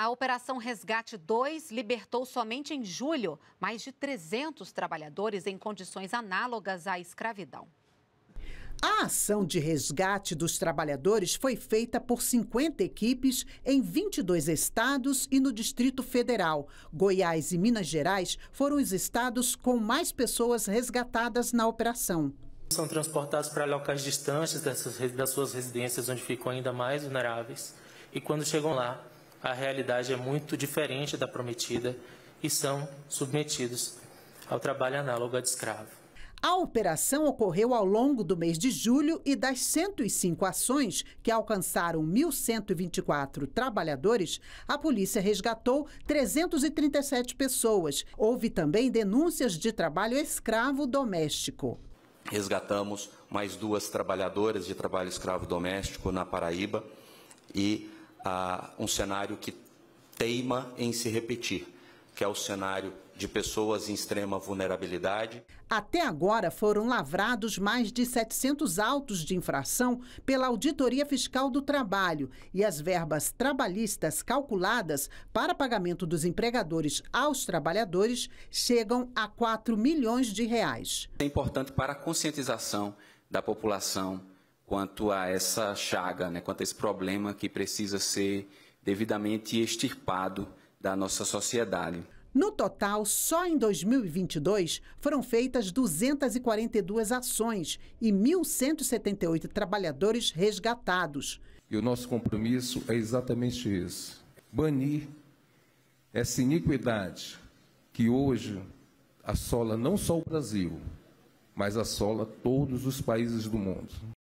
A Operação Resgate 2 libertou somente em julho mais de 300 trabalhadores em condições análogas à escravidão. A ação de resgate dos trabalhadores foi feita por 50 equipes em 22 estados e no Distrito Federal. Goiás e Minas Gerais foram os estados com mais pessoas resgatadas na operação. São transportados para locais distantes das suas residências, onde ficam ainda mais vulneráveis. E quando chegam lá, a realidade é muito diferente da prometida e são submetidos ao trabalho análogo a de escravo. A operação ocorreu ao longo do mês de julho e das 105 ações que alcançaram 1.124 trabalhadores, a polícia resgatou 337 pessoas. Houve também denúncias de trabalho escravo doméstico. Resgatamos mais duas trabalhadoras de trabalho escravo doméstico na Paraíba e a um cenário que teima em se repetir, que é o cenário de pessoas em extrema vulnerabilidade. Até agora foram lavrados mais de 700 autos de infração pela Auditoria Fiscal do Trabalho e as verbas trabalhistas calculadas para pagamento dos empregadores aos trabalhadores chegam a 4 milhões de reais. É importante para a conscientização da população quanto a essa chaga, né, quanto a esse problema que precisa ser devidamente extirpado da nossa sociedade. No total, só em 2022 foram feitas 242 ações e 1.178 trabalhadores resgatados. E o nosso compromisso é exatamente isso: banir essa iniquidade que hoje assola não só o Brasil, mas assola todos os países do mundo.